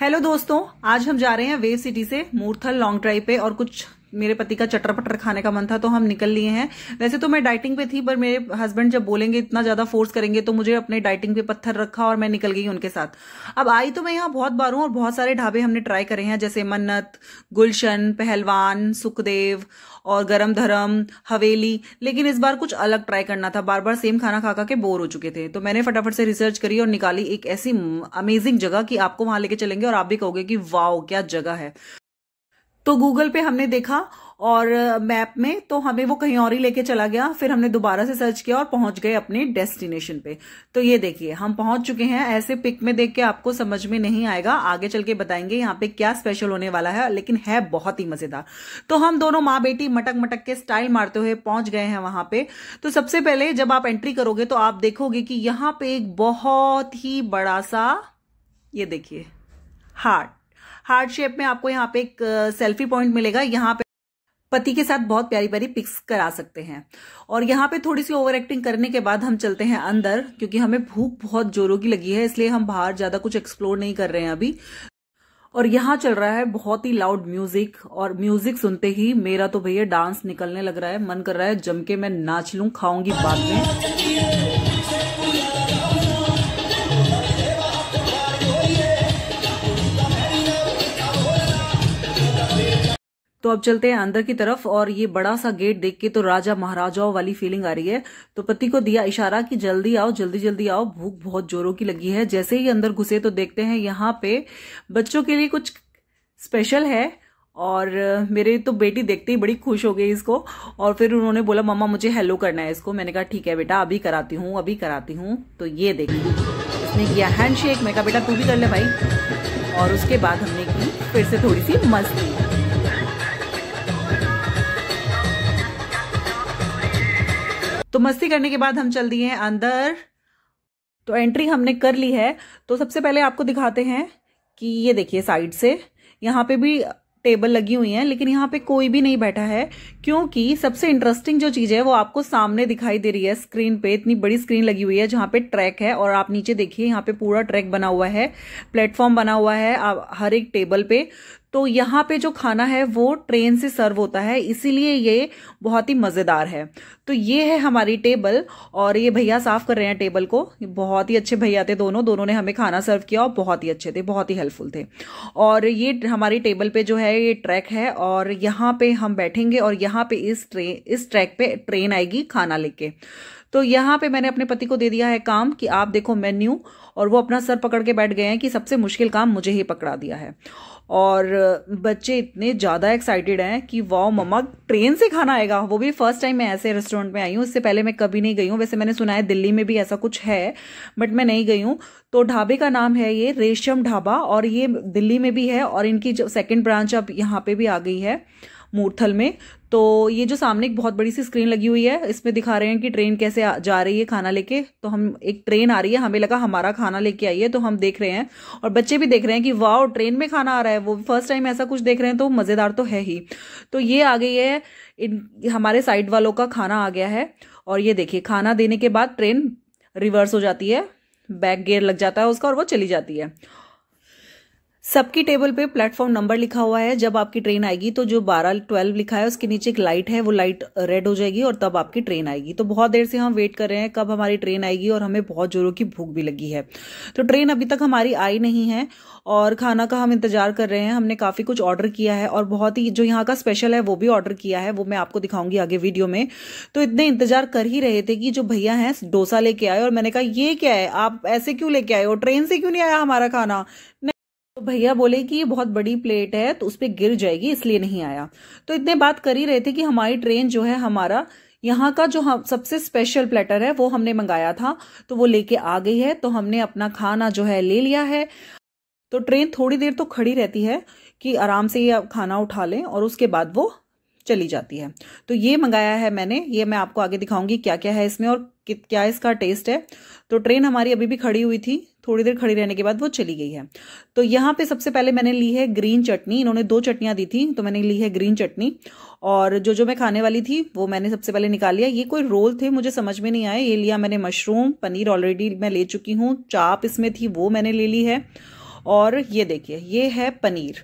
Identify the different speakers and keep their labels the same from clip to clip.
Speaker 1: hello दोस्तों आज हम जा रहे हैं वेव सिटी से मूर्थल लॉन्ग ड्राइव पे और कुछ मेरे पति का चटर पटर खाने का मन था तो हम निकल लिए हैं वैसे तो मैं डाइटिंग पे थी पर मेरे हस्बैंड जब बोलेंगे इतना ज्यादा फोर्स करेंगे तो मुझे अपने डाइटिंग पे पत्थर रखा और मैं निकल गई उनके साथ अब आई तो मैं यहाँ बहुत बार हूँ और बहुत सारे ढाबे हमने ट्राई करे हैं जैसे मन्नत गुलशन पहलवान सुखदेव और गरम धर्म हवेली लेकिन इस बार कुछ अलग ट्राई करना था बार बार सेम खाना खा खा के बोर हो चुके थे तो मैंने फटाफट से रिसर्च करी और निकाली एक ऐसी अमेजिंग जगह कि आपको वहां लेके चलेंगे और आप भी कहोगे कि वाओ क्या जगह है तो गूगल पे हमने देखा और मैप में तो हमें वो कहीं और ही लेके चला गया फिर हमने दोबारा से सर्च किया और पहुंच गए अपने डेस्टिनेशन पे तो ये देखिए हम पहुंच चुके हैं ऐसे पिक में देख के आपको समझ में नहीं आएगा आगे चल के बताएंगे यहाँ पे क्या स्पेशल होने वाला है लेकिन है बहुत ही मजेदार तो हम दोनों माँ बेटी मटक मटक के स्टाइल मारते हुए पहुंच गए हैं वहां पे तो सबसे पहले जब आप एंट्री करोगे तो आप देखोगे कि यहाँ पे एक बहुत ही बड़ा सा ये देखिए हार्ट हार्ट शेप में आपको यहाँ पे एक सेल्फी पॉइंट मिलेगा यहाँ पे पति के साथ बहुत प्यारी प्यारी पिक्स करा सकते हैं और यहाँ पे थोड़ी सी ओवर एक्टिंग करने के बाद हम चलते हैं अंदर क्योंकि हमें भूख बहुत जोरों की लगी है इसलिए हम बाहर ज्यादा कुछ एक्सप्लोर नहीं कर रहे हैं अभी और यहाँ चल रहा है बहुत ही लाउड म्यूजिक और म्यूजिक सुनते ही मेरा तो भैया डांस निकलने लग रहा है मन कर रहा है जम के मैं नाच लू खाऊंगी बाद में तो अब चलते हैं अंदर की तरफ और ये बड़ा सा गेट देख के तो राजा महाराजाओं वाली फीलिंग आ रही है तो पति को दिया इशारा कि जल्दी आओ जल्दी जल्दी आओ भूख बहुत जोरों की लगी है जैसे ही अंदर घुसे तो देखते हैं यहाँ पे बच्चों के लिए कुछ स्पेशल है और मेरे तो बेटी देखते ही बड़ी खुश हो गई इसको और फिर उन्होंने बोला मम्मा मुझे हेलो करना है इसको मैंने कहा ठीक है बेटा अभी कराती हूँ अभी कराती हूँ तो ये देख इसने किया हैंड शेक मैं कहा बेटा तू भी कर ले भाई और उसके बाद हमने की फिर से थोड़ी सी मस्ती तो मस्ती करने के बाद हम चल दिए हैं अंदर तो एंट्री हमने कर ली है तो सबसे पहले आपको दिखाते हैं कि ये देखिए साइड से यहाँ पे भी टेबल लगी हुई है लेकिन यहाँ पे कोई भी नहीं बैठा है क्योंकि सबसे इंटरेस्टिंग जो चीज़ है वो आपको सामने दिखाई दे रही है स्क्रीन पे इतनी बड़ी स्क्रीन लगी हुई है जहाँ पे ट्रैक है और आप नीचे देखिए यहाँ पे पूरा ट्रैक बना हुआ है प्लेटफॉर्म बना हुआ है आप हर एक टेबल पे तो यहाँ पे जो खाना है वो ट्रेन से सर्व होता है इसीलिए ये बहुत ही मज़ेदार है तो ये है हमारी टेबल और ये भैया साफ़ कर रहे हैं टेबल को बहुत ही अच्छे भैया थे दोनों दोनों ने हमें खाना सर्व किया और बहुत ही अच्छे थे बहुत ही हेल्पफुल थे और ये हमारी टेबल पे जो है ये ट्रैक है और यहाँ पे हम बैठेंगे और यहाँ पे इस ट्रेन इस ट्रैक पे ट्रेन आएगी खाना लेके तो यहाँ पे मैंने अपने पति को दे दिया है काम कि आप देखो मेन्यू और वो अपना सर पकड़ के बैठ गए हैं कि सबसे मुश्किल काम मुझे ही पकड़ा दिया है और बच्चे इतने ज़्यादा एक्साइटेड हैं कि वाह मम्मा ट्रेन से खाना आएगा वो भी फर्स्ट टाइम मैं ऐसे रेस्टोरेंट में आई हूँ इससे पहले मैं कभी नहीं गई हूँ वैसे मैंने सुना है दिल्ली में भी ऐसा कुछ है बट मैं नहीं गई हूँ तो ढाबे का नाम है ये रेशम ढाबा और ये दिल्ली में भी है और इनकी जो सेकेंड ब्रांच अब यहाँ पर भी आ गई है मूर्थल में तो ये जो सामने एक बहुत बड़ी सी स्क्रीन लगी हुई है इसमें दिखा रहे हैं कि ट्रेन कैसे जा रही है खाना लेके तो हम एक ट्रेन आ रही है हमें लगा हमारा खाना लेके आई है तो हम देख रहे हैं और बच्चे भी देख रहे हैं कि वाह ट्रेन में खाना आ रहा है वो फर्स्ट टाइम ऐसा कुछ देख रहे हैं तो मज़ेदार तो है ही तो ये आ गई है इन हमारे साइड वालों का खाना आ गया है और ये देखिए खाना देने के बाद ट्रेन रिवर्स हो जाती है बैक गेयर लग जाता है उसका और वो चली जाती है सबकी टेबल पे प्लेटफॉर्म नंबर लिखा हुआ है जब आपकी ट्रेन आएगी तो जो बारह ट्वेल्व लिखा है उसके नीचे एक लाइट है वो लाइट रेड हो जाएगी और तब आपकी ट्रेन आएगी तो बहुत देर से हम वेट कर रहे हैं कब हमारी ट्रेन आएगी और हमें बहुत जोरों की भूख भी लगी है तो ट्रेन अभी तक हमारी आई नहीं है और खाना का हम इंतजार कर रहे हैं हमने काफ़ी कुछ ऑर्डर किया है और बहुत ही जो यहाँ का स्पेशल है वो भी ऑर्डर किया है वो मैं आपको दिखाऊंगी आगे वीडियो में तो इतने इंतजार कर ही रहे थे कि जो भैया है डोसा लेके आए और मैंने कहा ये क्या है आप ऐसे क्यों लेके आए हो ट्रेन से क्यों नहीं आया हमारा खाना तो भैया बोले कि ये बहुत बड़ी प्लेट है तो उस पर गिर जाएगी इसलिए नहीं आया तो इतने बात कर ही रहे थे कि हमारी ट्रेन जो है हमारा यहाँ का जो हम सबसे स्पेशल प्लेटर है वो हमने मंगाया था तो वो लेके आ गई है तो हमने अपना खाना जो है ले लिया है तो ट्रेन थोड़ी देर तो खड़ी रहती है कि आराम से ये खाना उठा लें और उसके बाद वो चली जाती है तो ये मंगाया है मैंने ये मैं आपको आगे दिखाऊंगी क्या क्या है इसमें और क्या इसका टेस्ट है तो ट्रेन हमारी अभी भी खड़ी हुई थी थोड़ी देर खड़ी रहने के बाद वो चली गई है तो यहाँ पे सबसे पहले मैंने ली है ग्रीन चटनी इन्होंने दो चटनियाँ दी थी तो मैंने ली है ग्रीन चटनी और जो जो मैं खाने वाली थी वो मैंने सबसे पहले निकाल लिया ये कोई रोल थे मुझे समझ में नहीं आए ये लिया मैंने मशरूम पनीर ऑलरेडी मैं ले चुकी हूँ चाप इसमें थी वो मैंने ले ली है और ये देखिए ये है पनीर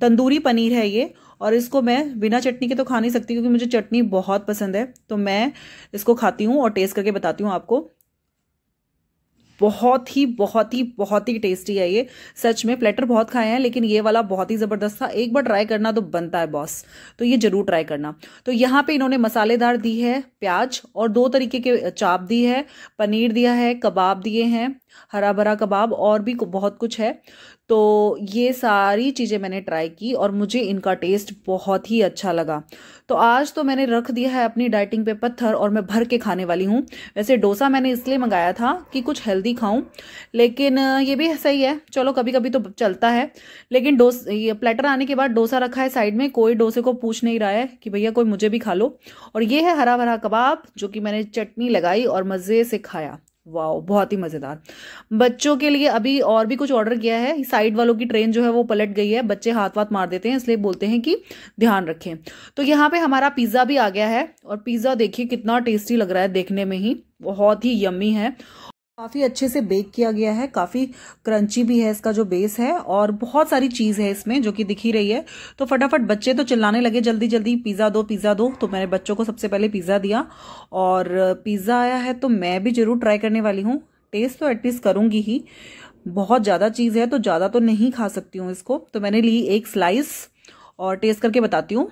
Speaker 1: तंदूरी पनीर है ये और इसको मैं बिना चटनी के तो खा नहीं सकती क्योंकि मुझे चटनी बहुत पसंद है तो मैं इसको खाती हूँ और टेस्ट करके बताती हूँ आपको बहुत ही बहुत ही बहुत ही टेस्टी है ये सच में प्लेटर बहुत खाए हैं लेकिन ये वाला बहुत ही ज़बरदस्त था एक बार ट्राई करना तो बनता है बॉस तो ये ज़रूर ट्राई करना तो यहाँ पे इन्होंने मसालेदार दी है प्याज और दो तरीके के चाप दी है पनीर दिया है कबाब दिए हैं हरा भरा कबाब और भी बहुत कुछ है तो ये सारी चीज़ें मैंने ट्राई की और मुझे इनका टेस्ट बहुत ही अच्छा लगा तो आज तो मैंने रख दिया है अपनी डाइटिंग पे पत्थर और मैं भर के खाने वाली हूँ वैसे डोसा मैंने इसलिए मंगाया था कि कुछ हेल्दी खाऊं लेकिन ये भी सही है चलो कभी कभी तो चलता है लेकिन डोस ये प्लेटर आने के बाद डोसा रखा है साइड में कोई डोसे को पूछ नहीं रहा है कि भैया कोई मुझे भी खा लो और ये है हरा भरा कबाब जो कि मैंने चटनी लगाई और मज़े से खाया वाओ बहुत ही मज़ेदार बच्चों के लिए अभी और भी कुछ ऑर्डर किया है साइड वालों की ट्रेन जो है वो पलट गई है बच्चे हाथ वाथ मार देते हैं इसलिए बोलते हैं कि ध्यान रखें तो यहाँ पे हमारा पिज़्ज़ा भी आ गया है और पिज़्ज़ा देखिए कितना टेस्टी लग रहा है देखने में ही बहुत ही यम्मी है काफ़ी अच्छे से बेक किया गया है काफ़ी क्रंची भी है इसका जो बेस है और बहुत सारी चीज़ है इसमें जो कि दिखी रही है तो फटाफट बच्चे तो चिल्लाने लगे जल्दी जल्दी पिज़्ज़ा दो पिज़्ज़ा दो तो मैंने बच्चों को सबसे पहले पिज़्ज़ा दिया और पिज़्ज़ा आया है तो मैं भी ज़रूर ट्राई करने वाली हूँ टेस्ट तो एटलीस्ट करूँगी ही बहुत ज़्यादा चीज़ है तो ज़्यादा तो नहीं खा सकती हूँ इसको तो मैंने ली एक स्लाइस और टेस्ट करके बताती हूँ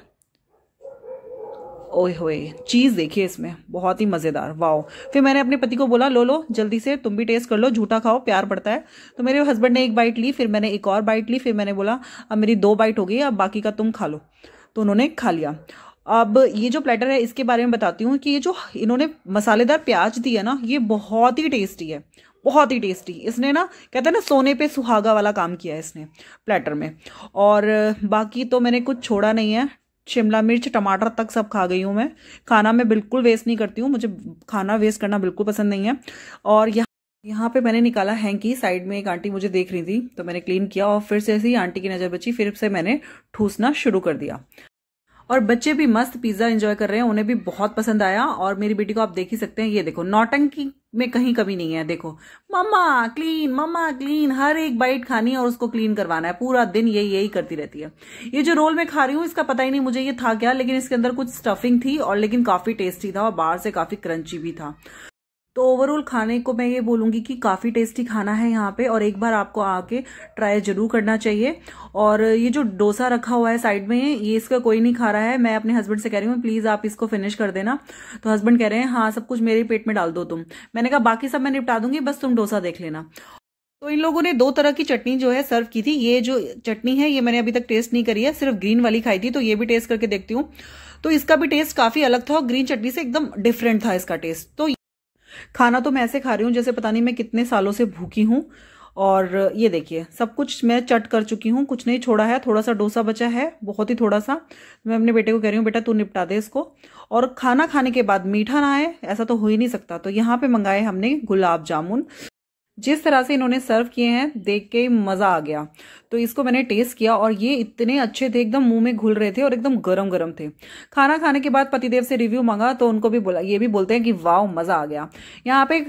Speaker 1: ओह होए चीज़ देखिए इसमें बहुत ही मज़ेदार वाओ फिर मैंने अपने पति को बोला लो लो जल्दी से तुम भी टेस्ट कर लो झूठा खाओ प्यार पड़ता है तो मेरे हस्बैंड ने एक बाइट ली फिर मैंने एक और बाइट ली फिर मैंने बोला अब मेरी दो बाइट हो गई अब बाकी का तुम खा लो तो उन्होंने खा लिया अब ये जो प्लेटर है इसके बारे में बताती हूँ कि ये जो इन्होंने मसालेदार प्याज दी है ना ये बहुत ही टेस्टी है बहुत ही टेस्टी इसने ना कहते हैं ना सोने पे सुहागा वाला काम किया है इसने प्लेटर में और बाकी तो मैंने कुछ छोड़ा नहीं है शिमला मिर्च टमाटर तक सब खा गई हूँ मैं खाना मैं बिल्कुल वेस्ट नहीं करती हूँ मुझे खाना वेस्ट करना बिल्कुल पसंद नहीं है और यहाँ यहाँ पे मैंने निकाला हैंकी साइड में एक आंटी मुझे देख रही थी तो मैंने क्लीन किया और फिर से ऐसी आंटी की नज़र बची फिर से मैंने ठूसना शुरू कर दिया और बच्चे भी मस्त पिज्जा एंजॉय कर रहे हैं उन्हें भी बहुत पसंद आया और मेरी बेटी को आप देख ही सकते हैं ये देखो नौटंकी में कहीं कमी नहीं है देखो मम्मा क्लीन मम्मा क्लीन हर एक बाइट खानी है और उसको क्लीन करवाना है पूरा दिन ये यही करती रहती है ये जो रोल मैं खा रही हूँ इसका पता ही नहीं मुझे ये था क्या लेकिन इसके अंदर कुछ स्टफिंग थी और लेकिन काफी टेस्टी था और बाहर से काफी क्रंची भी था तो ओवरऑल खाने को मैं ये बोलूंगी कि काफ़ी टेस्टी खाना है यहाँ पे और एक बार आपको आके ट्राई जरूर करना चाहिए और ये जो डोसा रखा हुआ है साइड में ये इसका कोई नहीं खा रहा है मैं अपने हस्बैंड से कह रही हूँ प्लीज़ आप इसको फिनिश कर देना तो हस्बैंड कह रहे हैं हाँ सब कुछ मेरे पेट में डाल दो तुम मैंने कहा बाकी सब मैं निपटा दूंगी बस तुम डोसा देख लेना तो इन लोगों ने दो तरह की चटनी जो है सर्व की थी ये जो चटनी है ये मैंने अभी तक टेस्ट नहीं करी है सिर्फ ग्रीन वाली खाई थी तो ये भी टेस्ट करके देखती हूँ तो इसका भी टेस्ट काफी अलग था और ग्रीन चटनी से एकदम डिफरेंट था इसका टेस्ट तो खाना तो मैं ऐसे खा रही हूँ जैसे पता नहीं मैं कितने सालों से भूखी हूँ और ये देखिए सब कुछ मैं चट कर चुकी हूँ कुछ नहीं छोड़ा है थोड़ा सा डोसा बचा है बहुत ही थोड़ा सा मैं अपने बेटे को कह रही हूँ बेटा तू निपटा दे इसको और खाना खाने के बाद मीठा ना आए ऐसा तो हो ही नहीं सकता तो यहाँ पे मंगाए हमने गुलाब जामुन जिस तरह से इन्होंने सर्व किए हैं देख के मज़ा आ गया तो इसको मैंने टेस्ट किया और ये इतने अच्छे थे एकदम मुंह में घुल रहे थे और एकदम गरम गरम थे खाना खाने के बाद पतिदेव से रिव्यू मांगा तो उनको भी बोला ये भी बोलते हैं कि वाव मज़ा आ गया यहाँ पे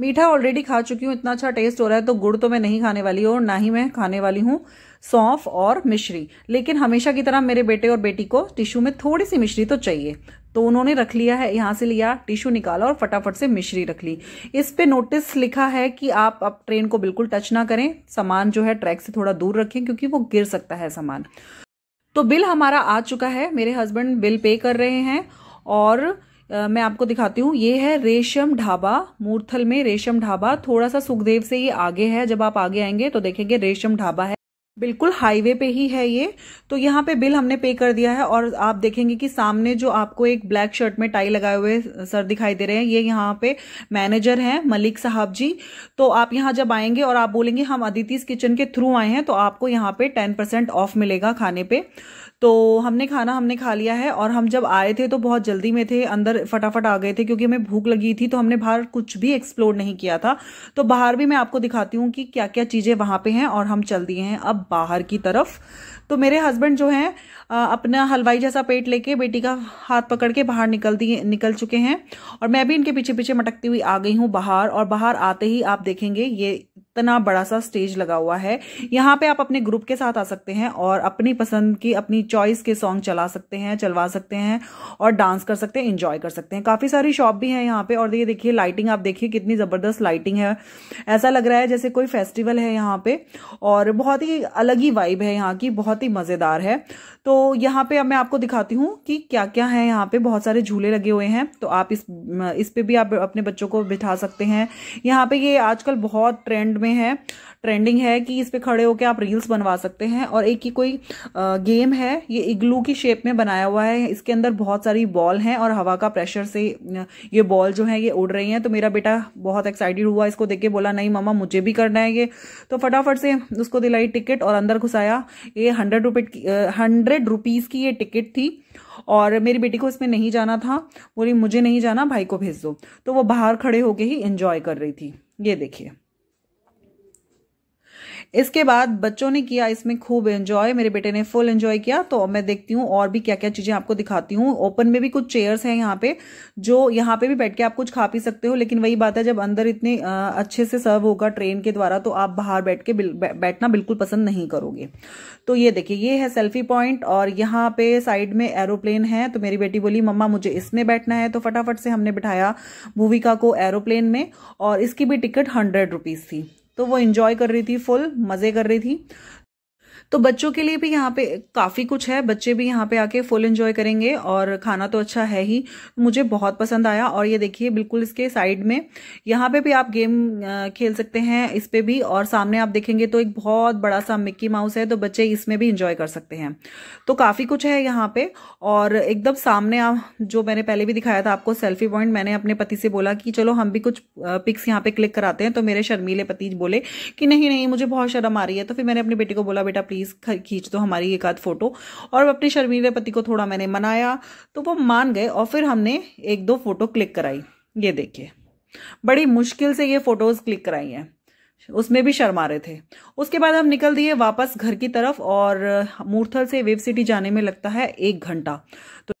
Speaker 1: मीठा ऑलरेडी खा चुकी हूँ इतना अच्छा टेस्ट हो रहा है तो गुड़ तो मैं नहीं खाने वाली और ना ही मैं खाने वाली हूँ सौंफ और मिश्री लेकिन हमेशा की तरह मेरे बेटे और बेटी को टिश्यू में थोड़ी सी मिश्री तो चाहिए तो उन्होंने रख लिया है यहाँ से लिया टिश्यू निकाला और फटाफट से मिश्री रख ली इस पे नोटिस लिखा है कि आप अब ट्रेन को बिल्कुल टच ना करें सामान जो है ट्रैक से थोड़ा दूर रखें क्योंकि वो गिर सकता है सामान तो बिल हमारा आ चुका है मेरे हस्बैंड बिल पे कर रहे हैं और आ, मैं आपको दिखाती हूँ ये है रेशम ढाबा मूर्थल में रेशम ढाबा थोड़ा सा सुखदेव से ये आगे है जब आप आगे आएंगे तो देखेंगे रेशम ढाबा है बिल्कुल हाईवे पे ही है ये तो यहाँ पे बिल हमने पे कर दिया है और आप देखेंगे कि सामने जो आपको एक ब्लैक शर्ट में टाई लगाए हुए सर दिखाई दे रहे हैं ये यहाँ पे मैनेजर हैं मलिक साहब जी तो आप यहाँ जब आएंगे और आप बोलेंगे हम अदितिस किचन के थ्रू आए हैं तो आपको यहाँ पे टेन परसेंट ऑफ मिलेगा खाने पे तो हमने खाना हमने खा लिया है और हम जब आए थे तो बहुत जल्दी में थे अंदर फटाफट आ गए थे क्योंकि हमें भूख लगी थी तो हमने बाहर कुछ भी एक्सप्लोर नहीं किया था तो बाहर भी मैं आपको दिखाती हूँ कि क्या क्या चीज़ें वहाँ पे हैं और हम चल दिए हैं अब बाहर की तरफ तो मेरे हस्बैंड जो हैं अपना हलवाई जैसा पेट लेके बेटी का हाथ पकड़ के बाहर निकल दिए निकल चुके हैं और मैं भी इनके पीछे पीछे मटकती हुई आ गई हूँ बाहर और बाहर आते ही आप देखेंगे ये इतना बड़ा सा स्टेज लगा हुआ है यहाँ पे आप अपने ग्रुप के साथ आ सकते हैं और अपनी पसंद की अपनी चॉइस के सॉन्ग चला सकते हैं चलवा सकते हैं और डांस कर सकते हैं इंजॉय कर सकते हैं काफ़ी सारी शॉप भी है यहाँ पे और ये देखिए लाइटिंग आप देखिए कितनी ज़बरदस्त लाइटिंग है ऐसा लग रहा है जैसे कोई फेस्टिवल है यहाँ पे और बहुत ही अलग ही वाइब है यहाँ की बहुत ही मज़ेदार है तो यहाँ पे अब मैं आपको दिखाती हूँ कि क्या क्या है यहाँ पे बहुत सारे झूले लगे हुए हैं तो आप इस इस पे भी आप अपने बच्चों को बिठा सकते हैं यहाँ पे ये आजकल बहुत ट्रेंड में है ट्रेंडिंग है कि इस पर खड़े होकर आप रील्स बनवा सकते हैं और एक ही कोई गेम है ये इग्लू की शेप में बनाया हुआ है इसके अंदर बहुत सारी बॉल हैं और हवा का प्रेशर से ये बॉल जो है ये उड़ रही हैं तो मेरा बेटा बहुत एक्साइटेड हुआ इसको देख के बोला नहीं मामा मुझे भी करना है ये तो फटाफट से उसको दिलाई टिकट और अंदर घुसाया ये हंड्रेड रुपीज हंड्रेड रुपीज़ की ये टिकट थी और मेरी बेटी को इसमें नहीं जाना था बोली मुझे नहीं जाना भाई को भेज दो तो वो बाहर खड़े होके ही एंजॉय कर रही थी ये देखिए इसके बाद बच्चों ने किया इसमें खूब एंजॉय मेरे बेटे ने फुल एंजॉय किया तो मैं देखती हूँ और भी क्या क्या चीज़ें आपको दिखाती हूँ ओपन में भी कुछ चेयर्स हैं यहाँ पे जो यहाँ पे भी बैठ के आप कुछ खा पी सकते हो लेकिन वही बात है जब अंदर इतने अच्छे से सर्व होगा ट्रेन के द्वारा तो आप बाहर बैठ के बैठना बिल्कुल पसंद नहीं करोगे तो ये देखिए ये है सेल्फी पॉइंट और यहाँ पे साइड में एरोप्लेन है तो मेरी बेटी बोली मम्मा मुझे इसमें बैठना है तो फटाफट से हमने बिठाया भूविका को एरोप्लेन में और इसकी भी टिकट हंड्रेड रुपीज़ थी तो वो इंजॉय कर रही थी फुल मज़े कर रही थी तो बच्चों के लिए भी यहाँ पे काफ़ी कुछ है बच्चे भी यहाँ पे आके फुल एंजॉय करेंगे और खाना तो अच्छा है ही मुझे बहुत पसंद आया और ये देखिए बिल्कुल इसके साइड में यहाँ पे भी आप गेम खेल सकते हैं इस पे भी और सामने आप देखेंगे तो एक बहुत बड़ा सा मिक्की माउस है तो बच्चे इसमें भी इंजॉय कर सकते हैं तो काफ़ी कुछ है यहाँ पे और एकदम सामने आप जो मैंने पहले भी दिखाया था आपको सेल्फी पॉइंट मैंने अपने पति से बोला कि चलो हम भी कुछ पिक्स यहाँ पे क्लिक कराते हैं तो मेरे शर्मीले पति बोले कि नहीं नहीं मुझे बहुत शर्म आ रही है तो फिर मैंने अपने बेटे को बोला बेटा प्लीज प्लीज़ खींच दो हमारी एक आध फ़ोटो और अपने शर्मीले पति को थोड़ा मैंने मनाया तो वो मान गए और फिर हमने एक दो फ़ोटो क्लिक कराई ये देखिए बड़ी मुश्किल से ये फ़ोटोज़ क्लिक कराई हैं उसमें भी शर्मा रहे थे उसके बाद हम निकल दिए वापस घर की तरफ और मूर्थल से वेब सिटी जाने में लगता है एक घंटा तो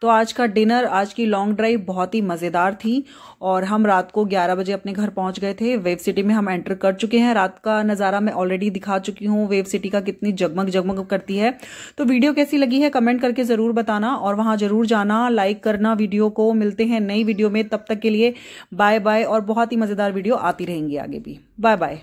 Speaker 1: तो आज का डिनर आज की लॉन्ग ड्राइव बहुत ही मज़ेदार थी और हम रात को 11 बजे अपने घर पहुंच गए थे वेव सिटी में हम एंटर कर चुके हैं रात का नज़ारा मैं ऑलरेडी दिखा चुकी हूँ वेव सिटी का कितनी जगमग जगमग करती है तो वीडियो कैसी लगी है कमेंट करके ज़रूर बताना और वहाँ ज़रूर जाना लाइक करना वीडियो को मिलते हैं नई वीडियो में तब तक के लिए बाय बाय और बहुत ही मज़ेदार वीडियो आती रहेंगी आगे भी बाय बाय